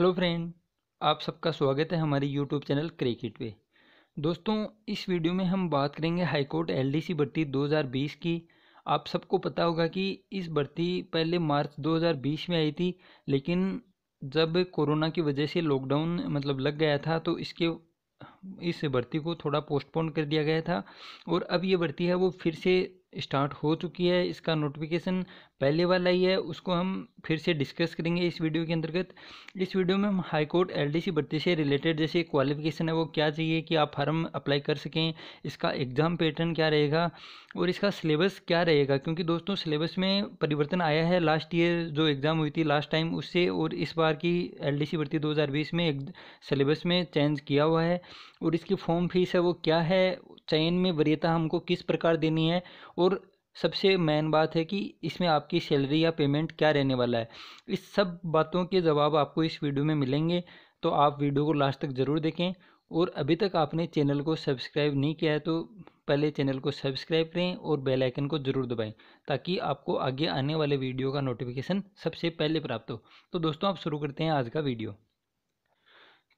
hello friend आप सबका स्वागत है हमारे यूट्यूब चैनल क्रिकेट पे दोस्तों इस वीडियो में हम बात करेंगे हाईकोर्ट एलडीसी भर्ती 2020 की आप सबको पता होगा कि इस भर्ती पहले मार्च 2020 में आई थी लेकिन जब कोरोना की वजह से लॉकडाउन मतलब लग गया था तो इसके इस भर्ती को थोड़ा पोस्टपोन कर दिया गया था और अब ये भर्ती है वो फिर से स्टार्ट हो चुकी है इसका नोटिफिकेशन पहले वाला ही है उसको हम फिर से डिस्कस करेंगे इस वीडियो के अंतर्गत इस वीडियो में हम हाईकोर्ट एल डी सी भर्ती से रिलेटेड जैसे क्वालिफिकेशन है वो क्या चाहिए कि आप फार्म अप्लाई कर सकें इसका एग्ज़ाम पैटर्न क्या रहेगा और इसका सिलेबस क्या रहेगा क्योंकि दोस्तों सिलेबस में परिवर्तन आया है लास्ट ईयर जो एग्ज़ाम हुई थी लास्ट टाइम उससे और इस बार की एल डी भर्ती दो हज़ार बीस में सिलेबस में चेंज किया हुआ है और इसकी फॉर्म फीस है वो क्या है चयन में वरीयता हमको किस प्रकार देनी है और सबसे मेन बात है कि इसमें आपकी सैलरी या पेमेंट क्या रहने वाला है इस सब बातों के जवाब आपको इस वीडियो में मिलेंगे तो आप वीडियो को लास्ट तक ज़रूर देखें और अभी तक आपने चैनल को सब्सक्राइब नहीं किया है तो पहले चैनल को सब्सक्राइब करें और बेल आइकन को ज़रूर दबाएं ताकि आपको आगे आने वाले वीडियो का नोटिफिकेशन सबसे पहले प्राप्त हो तो दोस्तों आप शुरू करते हैं आज का वीडियो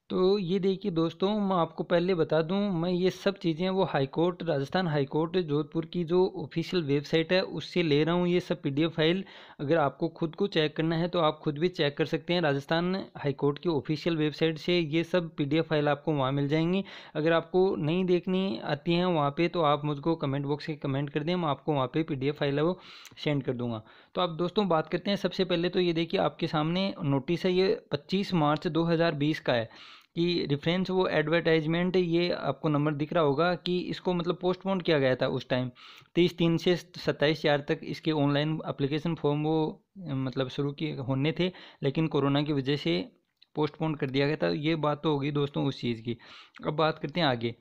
तो ये देखिए दोस्तों मैं आपको पहले बता दूं मैं ये सब चीज़ें वो high court Rajasthan high court Jodhpur की जो ऑफिशियल वेबसाइट है उससे ले रहा हूँ ये सब पीडीएफ फाइल अगर आपको खुद को चेक करना है तो आप खुद भी चेक कर सकते हैं राजस्थान हाई कोर्ट की ऑफिशियल वेबसाइट से ये सब पी फाइल आपको वहाँ मिल जाएंगी अगर आपको नहीं देखनी आती हैं वहाँ पर तो आप मुझको कमेंट बॉक्स में कमेंट कर दें मैं आपको वहाँ पर पी फाइल है वो सेंड कर दूँगा तो आप दोस्तों बात करते हैं सबसे पहले तो ये देखिए आपके सामने नोटिस है ये पच्चीस मार्च दो का है कि रिफ़्रेंस वो एडवर्टाइजमेंट ये आपको नंबर दिख रहा होगा कि इसको मतलब पोस्टपोन किया गया था उस टाइम तीस तीन से सत्ताईस चार तक इसके ऑनलाइन अप्लीकेशन फॉर्म वो मतलब शुरू किए होने थे लेकिन कोरोना की वजह से पोस्टपोन कर दिया गया था ये बात तो होगी दोस्तों उस चीज़ की अब बात करते हैं आगे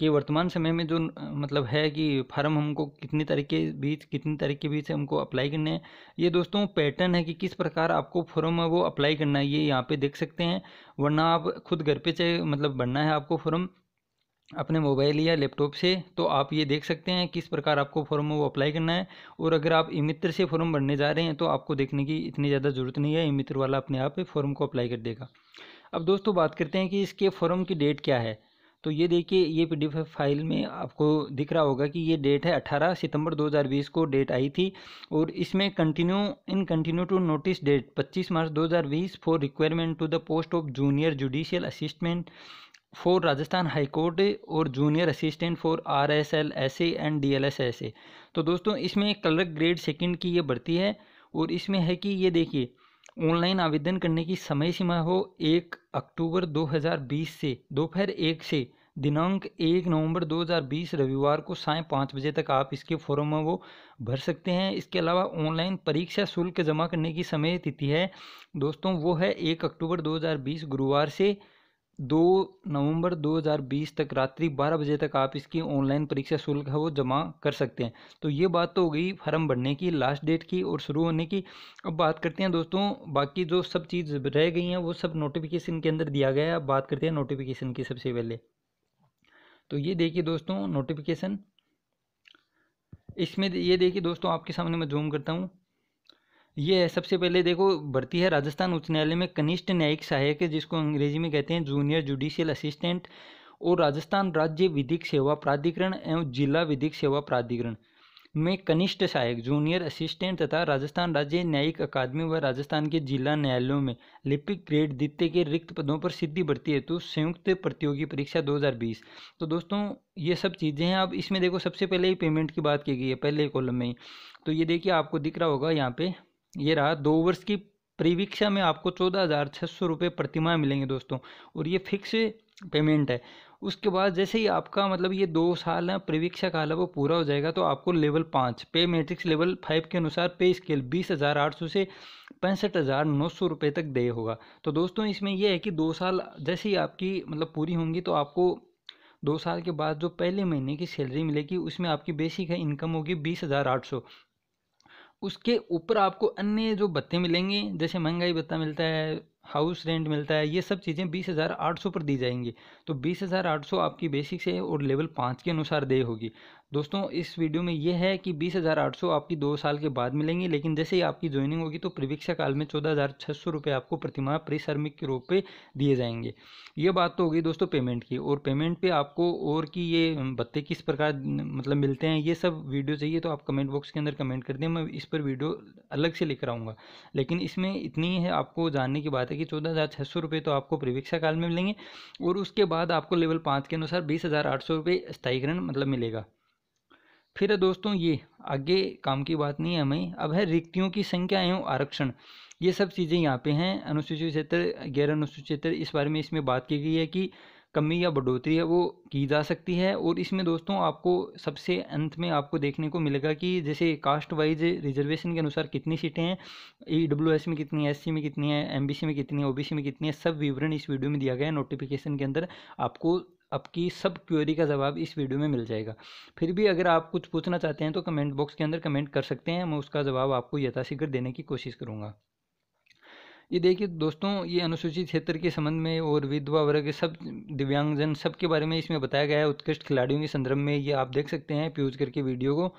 कि वर्तमान समय में जो मतलब है कि फार्म हमको कितनी तारीख के बीच कितनी तारीख के बीच हमको अप्लाई करने हैं ये दोस्तों पैटर्न है कि किस प्रकार आपको फॉर्म है वो अप्लाई करना है ये यहाँ पे देख सकते हैं वरना आप खुद घर पे चाहे मतलब बनना है आपको फॉर्म अपने मोबाइल या लैपटॉप से तो आप ये देख सकते हैं किस प्रकार आपको फॉर्म वो अप्लाई करना है और अगर आप ई मित्र से फॉर्म भरने जा रहे हैं तो आपको देखने की इतनी ज़्यादा ज़रूरत नहीं है ई मित्र वाला अपने आप फॉर्म को अप्लाई कर देगा अब दोस्तों बात करते हैं कि इसके फॉर्म की डेट क्या है तो ये देखिए ये पी फाइल में आपको दिख रहा होगा कि ये डेट है 18 सितंबर 2020 को डेट आई थी और इसमें continue in continue to notice date 25 March 2020 for requirement to the post of junior judicial assistant for Rajasthan high court और junior assistant for R S L S and D L S S A तो दोस्तों इसमें colour grade second की ये भर्ती है और इसमें है कि ये देखिए ऑनलाइन आवेदन करने की समय सीमा हो एक अक्टूबर 2020 से दोपहर एक से दिनांक एक नवंबर 2020 रविवार को साय पाँच बजे तक आप इसके फॉर्म में वो भर सकते हैं इसके अलावा ऑनलाइन परीक्षा शुल्क जमा करने की समय तिथि है दोस्तों वो है एक अक्टूबर 2020 गुरुवार से दो नवंबर 2020 तक रात्रि बारह बजे तक आप इसकी ऑनलाइन परीक्षा शुल्क है वो जमा कर सकते हैं तो ये बात तो हो गई फॉर्म भरने की लास्ट डेट की और शुरू होने की अब बात करते हैं दोस्तों बाकी जो सब चीज़ रह गई हैं वो सब नोटिफिकेशन के अंदर दिया गया है अब बात करते हैं नोटिफिकेशन की सबसे पहले तो ये देखिए दोस्तों नोटिफिकेशन इसमें ये देखिए दोस्तों आपके सामने मैं जूम करता हूँ ये है सबसे पहले देखो भर्ती है राजस्थान उच्च न्यायालय में कनिष्ठ न्यायिक सहायक जिसको अंग्रेजी में कहते हैं जूनियर जुडिशियल असिस्टेंट और राजस्थान राज्य विधिक सेवा प्राधिकरण एवं जिला विधिक सेवा प्राधिकरण में कनिष्ठ सहायक जूनियर असिस्टेंट तथा राजस्थान राज्य न्यायिक अकादमी व राजस्थान के जिला न्यायालयों में लिपिक ग्रेड द्वितीय के रिक्त पदों पर सिद्धि बढ़ती है तो संयुक्त प्रतियोगी परीक्षा 2020 तो दोस्तों ये सब चीज़ें हैं अब इसमें देखो सबसे पहले ही पेमेंट की बात की गई है पहले कॉलम में तो ये देखिए आपको दिख रहा होगा यहाँ पर ये रहा दो वर्ष की परिवीक्षा में आपको चौदह हज़ार छः सौ रुपये प्रतिमाह मिलेंगे दोस्तों और ये फिक्स पेमेंट है उसके बाद जैसे ही आपका मतलब ये दो साल है प्रवीक्षा काल है वो पूरा हो जाएगा तो आपको लेवल पाँच पे मैट्रिक्स लेवल फाइव के अनुसार पे स्केल बीस हज़ार आठ सौ से पैंसठ हज़ार नौ सौ रुपये तक दे होगा तो दोस्तों इसमें यह है कि दो साल जैसे ही आपकी मतलब पूरी होंगी तो आपको दो साल के बाद जो पहले महीने की सैलरी मिलेगी उसमें आपकी बेसिक है इनकम होगी बीस हज़ार आठ सौ उसके ऊपर आपको अन्य जो भत्ते मिलेंगे जैसे महंगाई भत्ता मिलता है हाउस रेंट मिलता है ये सब चीज़ें बीस हज़ार आठ सौ पर दी जाएंगी तो बीस हज़ार आठ सौ आपकी बेसिक से और लेवल पाँच के अनुसार दे होगी दोस्तों इस वीडियो में यह है कि 20,800 आपकी दो साल के बाद मिलेंगे लेकिन जैसे ही आपकी ज्वाइनिंग होगी तो प्रवीक्षा काल में चौदह हज़ार छः सौ रुपये आपको प्रतिमाह परिश्रमिक के रूप में दिए जाएंगे ये बात तो होगी दोस्तों पेमेंट की और पेमेंट पे आपको और कि ये भत्ते किस प्रकार मतलब मिलते हैं ये सब वीडियो चाहिए तो आप कमेंट बॉक्स के अंदर कमेंट कर दें मैं इस पर वीडियो अलग से लिख रहा हूँ लेकिन इसमें इतनी है आपको जानने की बात है कि चौदह हज़ार छः सौ रुपये तो आपको प्रवीक्षा काल में मिलेंगे और उसके बाद आपको लेवल पाँच के अनुसार बीस हज़ार आठ सौ रुपये स्थायीकरण मतलब मिलेगा फिर दोस्तों ये आगे काम की बात नहीं है हमें अब है रिक्तियों की संख्या एवं आरक्षण ये सब चीज़ें यहाँ पे हैं अनुसूचित क्षेत्र गैर अनुसूचित क्षेत्र इस बारे में इसमें बात की गई है कि कमी या बढ़ोतरी है वो की जा सकती है और इसमें दोस्तों आपको सबसे अंत में आपको देखने को मिलेगा कि जैसे कास्ट वाइज रिजर्वेशन के अनुसार कितनी सीटें हैं ई डब्ल्यू एस में कितनी है एस में कितनी है एम में कितनी है ओ में कितनी है सब विवरण इस वीडियो में दिया गया है नोटिफिकेशन के अंदर आपको आपकी सब क्वेरी का जवाब इस वीडियो में मिल जाएगा फिर भी अगर आप कुछ पूछना चाहते हैं तो कमेंट बॉक्स के अंदर कमेंट कर सकते हैं मैं उसका जवाब आपको यथाशीघ्र देने की कोशिश करूँगा ये देखिए दोस्तों ये अनुसूचित क्षेत्र के संबंध में और विधवा वर्ग सब दिव्यांगजन सब के बारे में इसमें बताया गया है उत्कृष्ट खिलाड़ियों के संदर्भ में ये आप देख सकते हैं प्यूज करके वीडियो को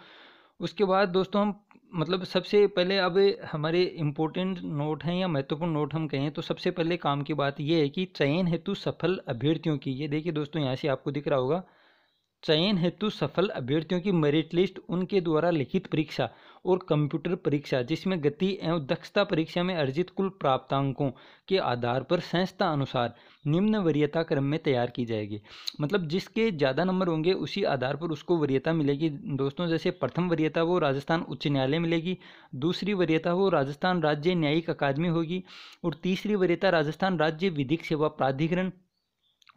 उसके बाद दोस्तों हम मतलब सबसे पहले अब हमारे इम्पोर्टेंट नोट हैं या महत्वपूर्ण नोट हम कहें तो सबसे पहले काम की बात यह है कि चयन हेतु सफल अभ्यर्थियों की ये देखिए दोस्तों यहाँ से आपको दिख रहा होगा चयन हेतु सफल अभ्यर्थियों की मेरिट लिस्ट उनके द्वारा लिखित परीक्षा और कंप्यूटर परीक्षा जिसमें गति एवं दक्षता परीक्षा में अर्जित कुल प्राप्तांकों के आधार पर संस्था अनुसार निम्न वरीयता क्रम में तैयार की जाएगी मतलब जिसके ज़्यादा नंबर होंगे उसी आधार पर उसको वरीयता मिलेगी दोस्तों जैसे प्रथम वरीयता वो राजस्थान उच्च न्यायालय मिलेगी दूसरी वरीयता वो राजस्थान राज्य न्यायिक अकादमी होगी और तीसरी वरीयता राजस्थान राज्य विधिक सेवा प्राधिकरण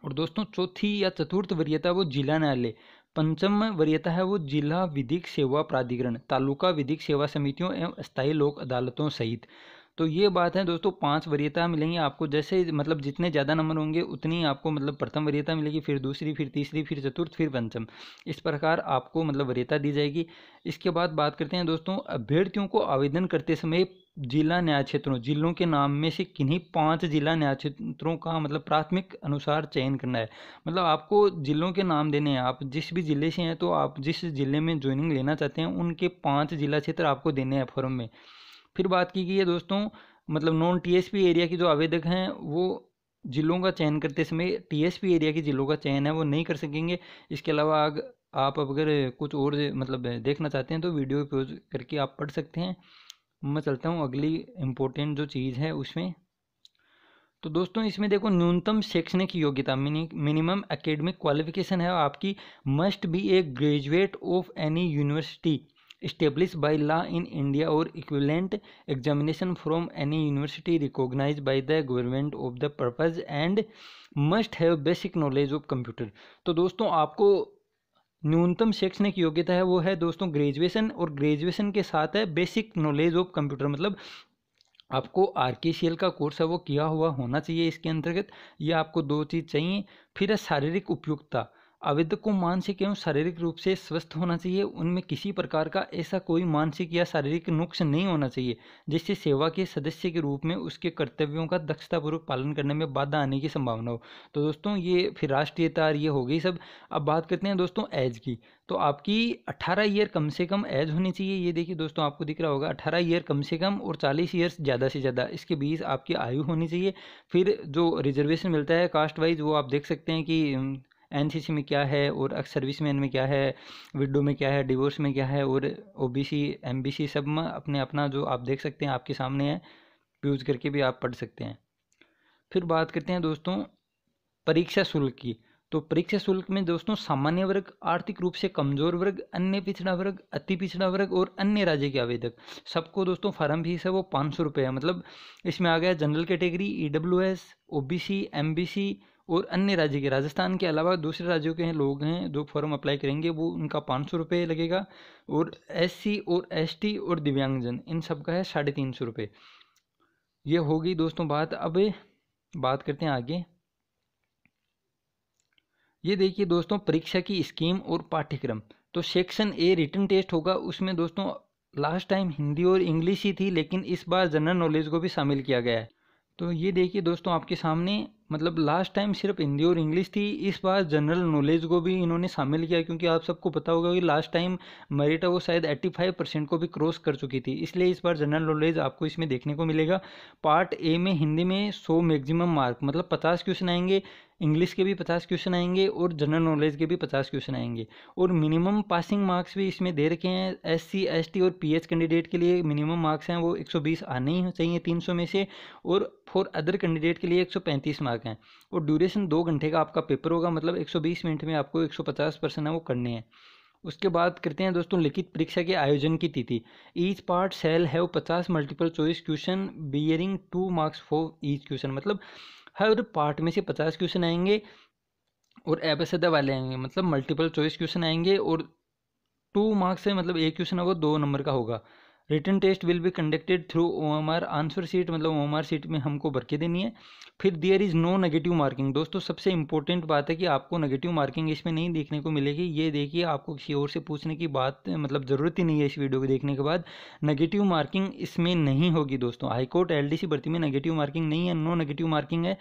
और दोस्तों चौथी या चतुर्थ वरीयता वो जिला न्यायालय पंचम वरीयता है वो जिला विधिक सेवा प्राधिकरण तालुका विधिक सेवा समितियों एवं स्थायी लोक अदालतों सहित तो ये बात है दोस्तों पांच वरीयता मिलेंगी आपको जैसे मतलब जितने ज़्यादा नंबर होंगे उतनी आपको मतलब प्रथम वरीयता मिलेगी फिर दूसरी फिर तीसरी फिर चतुर्थ फिर पंचम इस प्रकार आपको मतलब वरीयता दी जाएगी इसके बाद बात करते हैं दोस्तों अभ्यर्थियों को आवेदन करते समय जिला न्याय क्षेत्रों जिलों के नाम में से किन्हीं पांच जिला न्याय क्षेत्रों का मतलब प्राथमिक अनुसार चयन करना है मतलब आपको जिलों के नाम देने हैं आप जिस भी ज़िले से हैं तो आप जिस ज़िले में ज्वाइनिंग लेना चाहते हैं उनके पांच जिला क्षेत्र आपको देने हैं फॉर्म में फिर बात की गई है दोस्तों मतलब नॉन टीएसपी एरिया की जो आवेदक हैं वो जिलों का चयन करते समय टीएसपी एरिया के जिलों का चयन है वो नहीं कर सकेंगे इसके अलावा आप अगर कुछ और मतलब देखना चाहते हैं तो वीडियो पोज करके आप पढ़ सकते हैं मैं चलता हूँ अगली इम्पोर्टेंट जो चीज़ है उसमें तो दोस्तों इसमें देखो न्यूनतम शैक्षणिक योग्यता मिनिमम एकेडमिक क्वालिफिकेशन है आपकी must be a graduate of any university establish by law in India और equivalent examination from any university recognise by the government of the purpose and must have basic knowledge of computer तो दोस्तों आपको न्यूनतम शैक्षणिक योग्यता है वो है दोस्तों ग्रेजुएशन और ग्रेजुएशन के साथ है बेसिक नॉलेज ऑफ कंप्यूटर मतलब आपको आर के सी एल का कोर्स है वो किया हुआ होना चाहिए इसके अंतर्गत या आपको दो चीज़ चाहिए फिर है शारीरिक उपयुक्तता आवेदक को मानसिक एवं शारीरिक रूप से स्वस्थ होना चाहिए उनमें किसी प्रकार का ऐसा कोई मानसिक या शारीरिक नुक्स नहीं होना चाहिए जिससे सेवा के सदस्य के रूप में उसके कर्तव्यों का दक्षतापूर्वक पालन करने में बाधा आने की संभावना हो तो दोस्तों ये फिर राष्ट्रीयता ये हो गई सब अब बात करते हैं दोस्तों एज की तो आपकी 18 ईयर कम से कम एज होनी चाहिए ये देखिए दोस्तों आपको दिख रहा होगा 18 ईयर कम से कम और 40 ईयर्स ज़्यादा से ज़्यादा इसके बीच आपकी आयु होनी चाहिए फिर जो रिजर्वेशन मिलता है कास्ट वाइज वो आप देख सकते हैं कि एनसीसी में क्या है और सर्विस मैन में क्या है विडो में क्या है डिवोर्स में क्या है और ओबीसी एमबीसी सब में अपने अपना जो आप देख सकते हैं आपके सामने है यूज़ करके भी आप पढ़ सकते हैं फिर बात करते हैं दोस्तों परीक्षा शुल्क की तो परीक्षा शुल्क में दोस्तों सामान्य वर्ग आर्थिक रूप से कमजोर वर्ग अन्य पिछड़ा वर्ग अति पिछड़ा वर्ग और अन्य राज्य के आवेदक सबको दोस्तों फार्म फीस है वो पाँच सौ रुपये है मतलब इसमें आ गया general category E W S O B C M B C और अन्य राज्य के राजस्थान के अलावा दूसरे राज्यों के हैं लोग हैं जो फॉर्म अप्लाई करेंगे वो उनका पाँच सौ रुपये लगेगा और एससी और एसटी और दिव्यांगजन इन सब का है साढ़े तीन सौ रुपये ये होगी दोस्तों बात अब बात करते हैं आगे ये देखिए दोस्तों परीक्षा की स्कीम और पाठ्यक्रम तो सेक्शन ए रिटर्न टेस्ट होगा उसमें दोस्तों लास्ट टाइम हिंदी और इंग्लिश ही थी लेकिन इस बार जनरल नॉलेज को भी शामिल किया गया है तो ये देखिए दोस्तों आपके सामने मतलब लास्ट टाइम सिर्फ हिंदी और इंग्लिश थी इस बार जनरल नॉलेज को भी इन्होंने शामिल किया क्योंकि आप सबको पता होगा कि लास्ट टाइम मरीटा वो शायद 85 परसेंट को भी क्रॉस कर चुकी थी इसलिए इस बार जनरल नॉलेज आपको इसमें देखने को मिलेगा पार्ट ए में हिंदी में सौ मैक्सिमम मार्क मतलब पचास क्वेश्चन आएंगे इंग्लिश के भी पचास क्वेश्चन आएंगे और जनरल नॉलेज के भी पचास क्वेश्चन आएंगे और मिनिमम पासिंग मार्क्स भी इसमें दे रखे हैं एस सी एस टी और पी एच कैंडिडेट के लिए मिनिमम मार्क्स हैं वो एक सौ बीस आने ही चाहिए तीन सौ में से और फॉर अदर कैंडिडेट के लिए एक सौ पैंतीस मार्क हैं और ड्यूरेशन दो घंटे का आपका पेपर होगा मतलब एक सौ बीस मिनट में आपको एक सौ पचास परसेंट है वो करने हैं उसके बाद करते हैं दोस्तों लिखित परीक्षा के आयोजन की तिथि ईच पार्ट सेल हैव पचास multiple choice question bearing two marks for each question मतलब हर पार्ट में से पचास क्वेश्चन आएंगे और एबसदा वाले आएंगे मतलब मल्टीपल चॉइस क्वेश्चन आएंगे और टू मार्क्स से मतलब एक क्वेश्चन होगा दो नंबर का होगा written test will be conducted through O M R answer sheet मतलब ओ एम आर सीट में हमको भर के देनी है फिर there is no negative marking दोस्तों सबसे इंपॉर्टेंट बात है कि आपको नेगेटिव मार्किंग इसमें नहीं देखने को मिलेगी ये देखिए आपको किसी और से पूछने की बात मतलब ज़रूरत ही नहीं है इस वीडियो को देखने के बाद नेगेटिव मार्किंग इसमें नहीं होगी दोस्तों हाईकोर्ट एल डी सी भर्ती में नेगेटिव मार्किंग नहीं है नो नेगेटिव मार्किंग है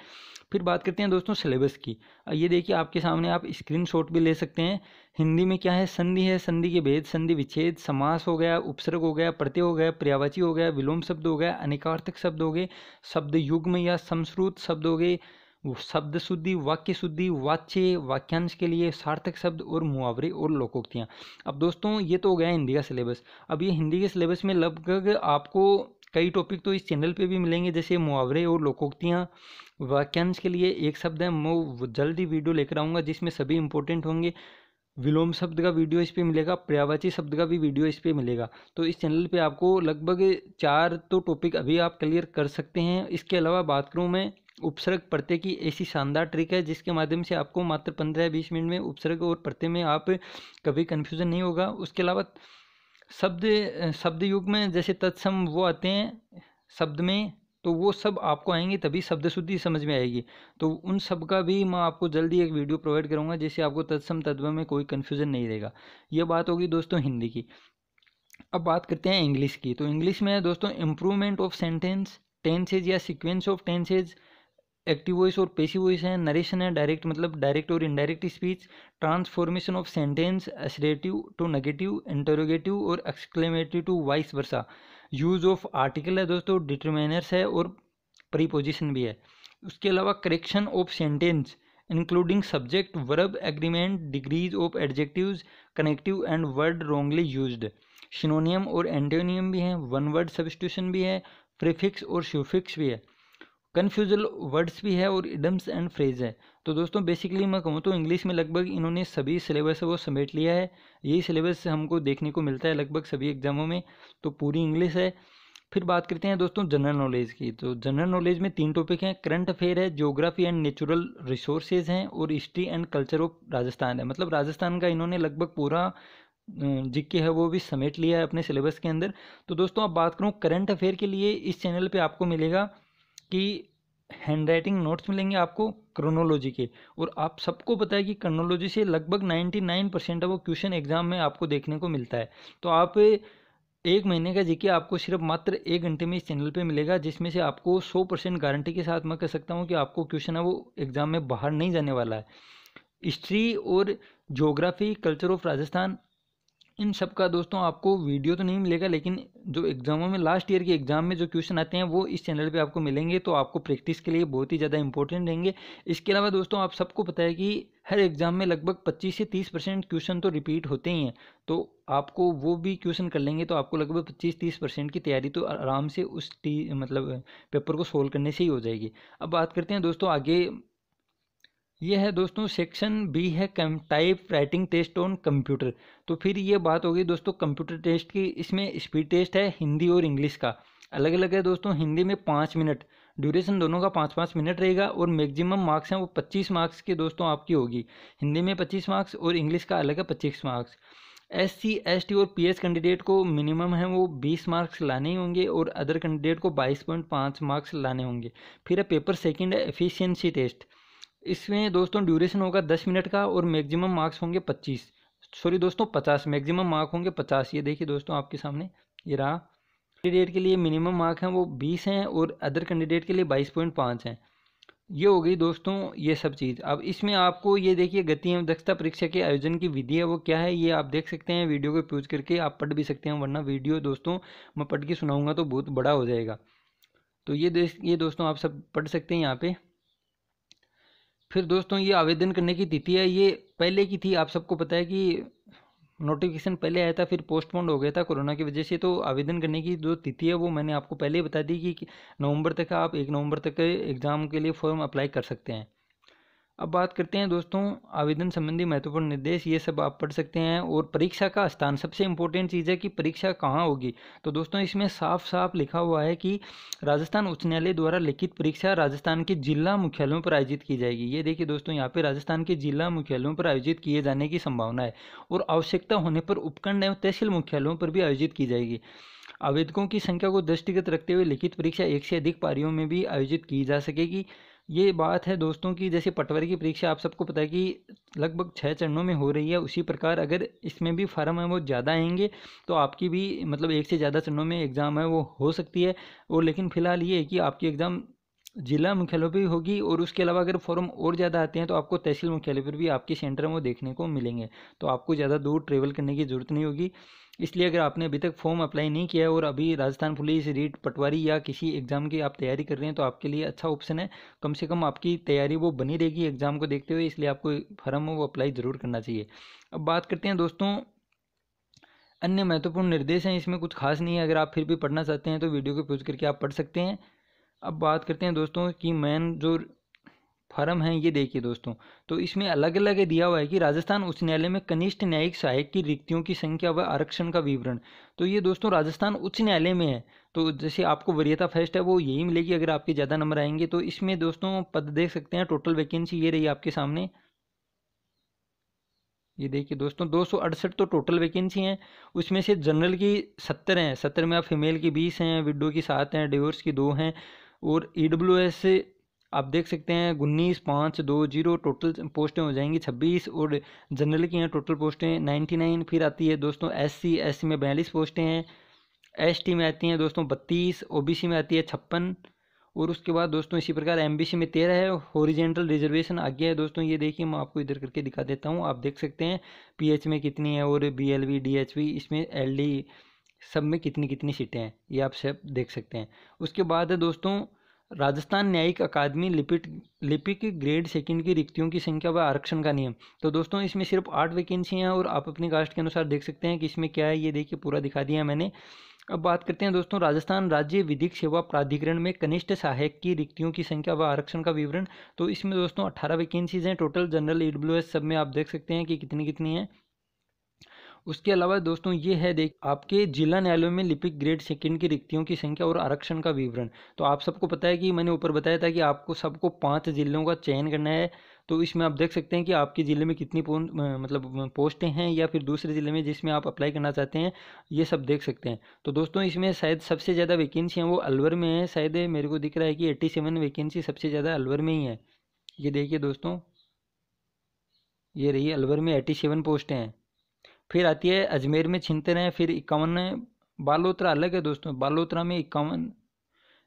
फिर बात करते हैं दोस्तों सिलेबस की ये देखिए आपके सामने आप स्क्रीन शॉट भी ले सकते हैं हिंदी में क्या है संधि है संधि के भेद संधि विच्छेद समास हो गया उपसर्ग हो गया प्रति प्रत्यय हो गया पर्यावाची हो गया विलोम शब्द हो गया अनेकार्थक शब्द हो गए शब्द युग्म या समश्रुत शब्द हो गए शब्द शुद्धि वाक्य शुद्धि वाच्य वाक्यांश के लिए सार्थक शब्द और मुहावरे और लोकोक्तियाँ अब दोस्तों ये तो हो गया हिंदी का सिलेबस अब ये हिंदी के सिलेबस में लगभग आपको कई टॉपिक तो इस चैनल पे भी मिलेंगे जैसे मुहावरे और लोकोक्तियाँ वाक्यांश के लिए एक शब्द है मैं जल्दी वीडियो लेकर आऊँगा जिसमें सभी इंपॉर्टेंट होंगे विलोम शब्द का वीडियो इस पर मिलेगा पर्यावाची शब्द का भी वीडियो इस पर मिलेगा तो इस चैनल पे आपको लगभग चार तो टॉपिक अभी आप क्लियर कर सकते हैं इसके अलावा बात करूँ मैं उपसर्ग प्रत्यय की ऐसी शानदार ट्रिक है जिसके माध्यम से आपको मात्र पंद्रह बीस मिनट में उपसर्ग और प्रत्यय में आप कभी कन्फ्यूज़न नहीं होगा उसके अलावा शब्द शब्द युग में जैसे तत्सम वो आते हैं शब्द में तो वो सब आपको आएंगे तभी शब्द शुद्धि समझ में आएगी तो उन सब का भी मैं आपको जल्दी एक वीडियो प्रोवाइड करूँगा जिससे आपको तत्सम तत्व में कोई कन्फ्यूज़न नहीं रहेगा ये बात होगी दोस्तों हिंदी की अब बात करते हैं इंग्लिश की तो इंग्लिश में है दोस्तों इम्प्रूवमेंट ऑफ सेंटेंस टेंसेज या sequence of tenses active voice और पेसिव वॉइस है नरेशन है डायरेक्ट मतलब डायरेक्ट और indirect speech transformation of sentence assertive to negative interrogative और exclamative to vice versa use of article है दोस्तों डिटरमिनर्स है और प्रीपोजिशन भी है उसके अलावा correction of sentence including subject verb agreement degrees of adjective connective and word wrongly use synonym और एंटोनियम भी हैं वन वर्ड सब्सटिट्यूशन भी है प्रीफिक्स और शिवफिक्स भी है कन्फ्यूजल वर्ड्स भी है और इडम्स एंड फ्रेज है तो दोस्तों बेसिकली मैं कहूँ तो इंग्लिश में लगभग इन्होंने सभी सिलेबस है वो समेट लिया है यही सिलेबस हमको देखने को मिलता है लगभग सभी एग्जामों में तो पूरी इंग्लिश है फिर बात करते हैं दोस्तों जनरल नॉलेज की तो जनरल नॉलेज में तीन टॉपिक हैं करंट अफेयर है ज्योग्राफी एंड नेचुरल रिसोर्सेज हैं और history and culture of Rajasthan है मतलब राजस्थान का इन्होंने लगभग पूरा जिक्के है वो भी समेट लिया है अपने सिलेबस के अंदर तो दोस्तों अब बात करूँ करंट अफेयर के लिए इस चैनल पर आपको मिलेगा कि हैंड राइटिंग नोट्स मिलेंगे आपको क्रोनोलॉजी के और आप सबको पता है कि क्रोनोलॉजी से लगभग 99 परसेंट वो क्वेश्चन एग्जाम में आपको देखने को मिलता है तो आप एक महीने का जीके आपको सिर्फ मात्र एक घंटे में इस चैनल पे मिलेगा जिसमें से आपको 100 परसेंट गारंटी के साथ मैं कह सकता हूँ कि आपको क्वेश्चन है वो एग्ज़ाम में बाहर नहीं जाने वाला है हिस्ट्री और जोग्राफी कल्चर ऑफ राजस्थान इन सब का दोस्तों आपको वीडियो तो नहीं मिलेगा लेकिन जो एग्ज़ामों में लास्ट ईयर के एग्ज़ाम में जो क्वेश्चन आते हैं वो इस चैनल पे आपको मिलेंगे तो आपको प्रैक्टिस के लिए बहुत ही ज़्यादा इंपॉर्टेंट रहेंगे इसके अलावा दोस्तों आप सबको पता है कि हर एग्ज़ाम में लगभग 25 से 30 परसेंट क्वेश्चन तो रिपीट होते ही हैं तो आपको वो भी क्वेश्चन कर लेंगे तो आपको लगभग 25-30 परसेंट की तैयारी तो आराम से उस टी मतलब पेपर को सोल्व करने से ही हो जाएगी अब बात करते हैं दोस्तों आगे ये है दोस्तों सेक्शन बी है cum type writing test on computer तो फिर ये बात होगी दोस्तों कंप्यूटर टेस्ट की इसमें स्पीड टेस्ट है हिंदी और इंग्लिश का अलग अलग है दोस्तों हिंदी में पाँच मिनट ड्यूरेशन दोनों का पाँच पाँच मिनट रहेगा और मैक्सिमम मार्क्स हैं वो पच्चीस मार्क्स के दोस्तों आपकी होगी हिंदी में पच्चीस मार्क्स और इंग्लिश का अलग है पच्चीस marks S C S T और पी एस कैंडिडेट को मिनिमम है वो बीस मार्क्स लाने ही होंगे और अदर कैंडिडेट को बाईस पॉइंट पाँच मार्क्स लाने होंगे फिर है पेपर सेकेंड है एफिशिएंसी टेस्ट इसमें दोस्तों ड्यूरेशन होगा दस मिनट का और मैक्सिमम मार्क्स होंगे पच्चीस सॉरी दोस्तों पचास मैक्सिमम मार्क होंगे पचास ये देखिए दोस्तों आपके सामने ये रहा कैंडिडेट के लिए मिनिमम मार्क हैं वो बीस हैं और अदर कैंडिडेट के लिए बाईस पॉइंट पाँच हैं ये हो गई दोस्तों ये सब चीज़ अब इसमें आपको ये देखिए गति एवं दक्षता परीक्षा के आयोजन की विधि है वो क्या है ये आप देख सकते हैं वीडियो को प्यूज करके आप पढ़ भी सकते हैं वरना वीडियो दोस्तों मैं पढ़ के सुनाऊँगा तो बहुत बड़ा हो जाएगा तो ये ये दोस्तों आप सब पढ़ सकते हैं यहाँ पर फिर दोस्तों ये आवेदन करने की तिथि है ये पहले की थी आप सबको पता है कि नोटिफिकेशन पहले आया था फिर पोस्टपोन हो गया था कोरोना की वजह से तो आवेदन करने की जो तिथि है वो मैंने आपको पहले ही बता दी कि नवंबर तक आप एक नवंबर तक एग्ज़ाम के लिए फॉर्म अप्लाई कर सकते हैं अब बात करते हैं दोस्तों आवेदन संबंधी महत्वपूर्ण निर्देश ये सब आप पढ़ सकते हैं और परीक्षा का स्थान सबसे इम्पोर्टेंट चीज़ है कि परीक्षा कहाँ होगी तो दोस्तों इसमें साफ साफ लिखा हुआ है कि राजस्थान उच्च न्यायालय द्वारा लिखित परीक्षा राजस्थान के जिला मुख्यालयों पर आयोजित की जाएगी ये देखिए दोस्तों यहाँ पर राजस्थान के जिला मुख्यालयों पर आयोजित किए जाने की संभावना है और आवश्यकता होने पर उपखंड एवं तहसील मुख्यालयों पर भी आयोजित की जाएगी आवेदकों की संख्या को दृष्टिगत रखते हुए लिखित परीक्षा एक से अधिक पारियों में भी आयोजित की जा सकेगी ये बात है दोस्तों कि जैसे पटवारी की परीक्षा आप सबको पता है कि लगभग छः चरणों में हो रही है उसी प्रकार अगर इसमें भी फार्म है वो ज़्यादा आएंगे तो आपकी भी मतलब एक से ज़्यादा चरणों में एग्ज़ाम है वो हो सकती है और लेकिन फ़िलहाल ये है कि आपकी एग्ज़ाम जिला मुख्यालय पर होगी और उसके अलावा अगर फॉर्म और ज़्यादा आते हैं तो आपको तहसील मुख्यालय पर भी आपके सेंटर में वो देखने को मिलेंगे तो आपको ज़्यादा दूर ट्रेवल करने की ज़रूरत नहीं होगी इसलिए अगर आपने अभी तक फॉर्म अप्लाई नहीं किया है और अभी राजस्थान पुलिस रीट पटवारी या किसी एग्ज़ाम की आप तैयारी कर रहे हैं तो आपके लिए अच्छा ऑप्शन है कम से कम आपकी तैयारी वो बनी रहेगी एग्ज़ाम को देखते हुए इसलिए आपको फॉर्म वो अप्लाई ज़रूर करना चाहिए अब बात करते हैं दोस्तों अन्य महत्वपूर्ण निर्देश हैं इसमें कुछ खास नहीं है अगर आप फिर भी पढ़ना चाहते हैं तो वीडियो को पूछ करके आप पढ़ सकते हैं अब बात करते हैं दोस्तों कि मैन जो फर्म है ये देखिए दोस्तों तो इसमें अलग अलग दिया हुआ है कि राजस्थान उच्च न्यायालय में कनिष्ठ न्यायिक सहायक की रिक्तियों की संख्या व आरक्षण का विवरण तो ये दोस्तों राजस्थान उच्च न्यायालय में है तो जैसे आपको वरीयता फर्स्ट है वो यही मिलेगी अगर आपके ज़्यादा नंबर आएंगे तो इसमें दोस्तों पद देख सकते हैं टोटल वैकेंसी ये रही आपके सामने ये देखिए दोस्तों दो तो टोटल वैकेंसी हैं उसमें से जनरल की सत्तर हैं सत्तर में आप फीमेल की बीस हैं विडो की सात हैं डिवोर्स की दो हैं और ई e एस आप देख सकते हैं उन्नीस पाँच दो जीरो टोटल पोस्टें हो जाएंगी छब्बीस और जनरल की हैं टोटल पोस्टें नाइन्टी नाइन फिर आती है दोस्तों एस सी एस सी में बयालीस पोस्टें हैं एस टी में आती हैं दोस्तों बत्तीस ओ बी सी में आती है छप्पन और उसके बाद दोस्तों इसी प्रकार एम बी सी में तेरह है होरिजेंटल रिजर्वेशन आ गया है दोस्तों ये देखिए मैं आपको इधर करके दिखा देता हूँ आप देख सकते हैं पी एच में कितनी है और B L V D H V इसमें एल डी सब में कितनी कितनी सीटें हैं ये आप सब देख सकते हैं उसके बाद है दोस्तों राजस्थान न्यायिक अकादमी लिपिट लिपिक ग्रेड सेकंड की रिक्तियों की संख्या व आरक्षण का नियम तो दोस्तों इसमें सिर्फ आठ वैकेंसी हैं और आप अपनी कास्ट के अनुसार देख सकते हैं कि इसमें क्या है ये देखिए पूरा दिखा दिया मैंने अब बात करते हैं दोस्तों राजस्थान राज्य विधिक सेवा प्राधिकरण में कनिष्ठ सहायक की रिक्तियों की संख्या व आरक्षण का विवरण तो इसमें दोस्तों अट्ठारह वैकेंसीज हैं टोटल जनरल ई सब में आप देख सकते हैं कि कितनी कितनी हैं उसके अलावा दोस्तों ये है देख आपके जिला न्यायालयों में लिपिक ग्रेड सेकंड की रिक्तियों की संख्या और आरक्षण का विवरण तो आप सबको पता है कि मैंने ऊपर बताया था कि आपको सबको पाँच जिलों का चयन करना है तो इसमें आप देख सकते हैं कि आपके ज़िले में कितनी पोस्ट मतलब पोस्टें हैं या फिर दूसरे ज़िले में जिसमें आप अप्लाई करना चाहते हैं ये सब देख सकते हैं तो दोस्तों इसमें शायद सबसे ज़्यादा वैकेंसी हैं वो अलवर में है शायद मेरे को दिख रहा है कि एट्टी सेवन वैकेंसी सबसे ज़्यादा अलवर में ही है ये देखिए दोस्तों ये रही अलवर में एट्टी सेवन पोस्टें हैं फिर आती है अजमेर में छिंतर है फिर इक्यावन बालोत्रा अलग है दोस्तों बालोत्रा में इक्यावन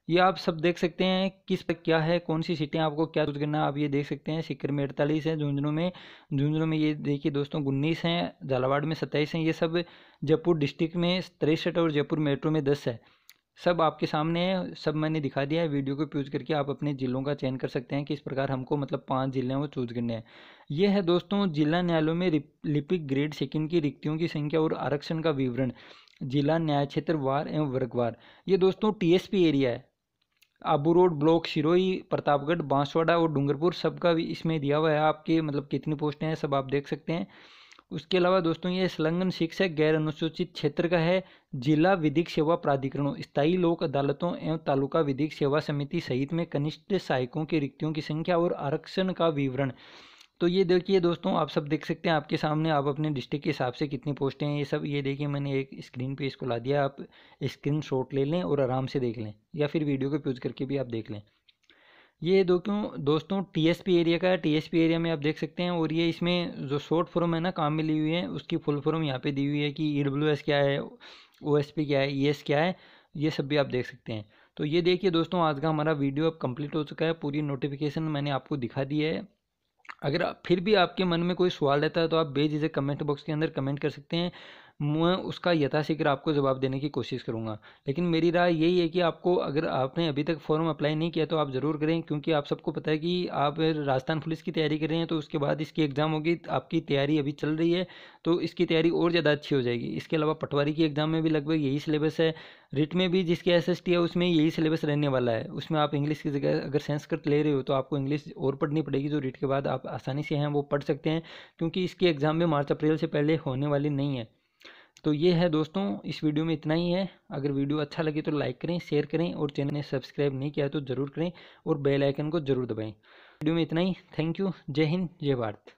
ये आप सब देख सकते हैं किस पर क्या है कौन सी सीटें आपको क्या चूज करना है आप ये देख सकते हैं सिक्कर में अड़तालीस है झुंझुनू में झुंझुनू में ये देखिए दोस्तों उन्नीस हैं झालावाड़ में सत्ताईस हैं ये सब जयपुर डिस्ट्रिक्ट में तिरसठ और जयपुर मेट्रो में दस है सब आपके सामने है सब मैंने दिखा दिया है वीडियो को चूज करके आप अपने ज़िलों का चयन कर सकते हैं कि इस प्रकार हमको मतलब पांच ज़िले हैं वो चूज़ करने हैं ये है दोस्तों जिला न्यायालयों में लिपिक ग्रेड सेकंड की रिक्तियों की संख्या और आरक्षण का विवरण जिला न्याय क्षेत्र वार एवं वर्गवार ये दोस्तों टी एरिया है आबू रोड ब्लॉक शिरोई प्रतापगढ़ बांसवाड़ा और डूंगरपुर सबका भी इसमें दिया हुआ है आपके मतलब कितनी पोस्टें हैं सब आप देख सकते हैं उसके अलावा दोस्तों ये संलग्न शिक्षक गैर अनुसूचित क्षेत्र का है जिला विधिक सेवा प्राधिकरणों स्थायी लोक अदालतों एवं तालुका विधिक सेवा समिति सहित में कनिष्ठ सहायकों की रिक्तियों की संख्या और आरक्षण का विवरण तो ये देखिए दोस्तों आप सब देख सकते हैं आपके सामने आप अपने डिस्ट्रिक्ट के हिसाब से कितनी पोस्टें हैं ये सब ये देखिए मैंने एक स्क्रीन पे इसको ला दिया आप स्क्रीन शॉट ले लें और आराम से देख लें या फिर वीडियो को प्यूज करके भी आप देख लें ये दो क्यों दोस्तों टीएसपी एरिया का है टीएसपी एरिया में आप देख सकते हैं और ये इसमें जो शॉर्ट फॉर्म है ना काम में ली हुई है उसकी फुल फॉर्म यहाँ पे दी हुई है कि ई क्या है ओ क्या है ई e क्या है ये सब भी आप देख सकते हैं तो ये देखिए दोस्तों आज का हमारा वीडियो अब कम्प्लीट हो चुका है पूरी नोटिफिकेशन मैंने आपको दिखा दिया है अगर फिर भी आपके मन में कोई सवाल रहता है तो आप बेझिझक कमेंट बॉक्स के अंदर कमेंट कर सकते हैं मैं उसका यथाशीघ्र आपको जवाब देने की कोशिश करूँगा लेकिन मेरी राय यही है कि आपको अगर आपने अभी तक फॉर्म अप्लाई नहीं किया तो आप ज़रूर करें क्योंकि आप सबको पता है कि आप राजस्थान पुलिस की तैयारी कर रहे हैं तो उसके बाद इसकी एग्ज़ाम होगी आपकी तैयारी अभी चल रही है तो इसकी तैयारी और ज़्यादा अच्छी हो जाएगी इसके अलावा पटवारी की एग्ज़ाम में भी लगभग यही सिलेबस है रिट में भी जिसकी एस है उसमें यही सिलेबस रहने वाला है उसमें आप इंग्लिश की जगह अगर संस्कृत ले रहे हो तो आपको इंग्लिश और पढ़नी पड़ेगी जो रिट के बाद आप आसानी से हैं वो पढ़ सकते हैं क्योंकि इसकी एग्ज़ाम में मार्च अप्रैल से पहले होने वाली नहीं है तो ये है दोस्तों इस वीडियो में इतना ही है अगर वीडियो अच्छा लगे तो लाइक करें शेयर करें और चैनल ने सब्सक्राइब नहीं किया तो ज़रूर करें और बेल आइकन को ज़रूर दबाएं वीडियो में इतना ही थैंक यू जय हिंद जय भारत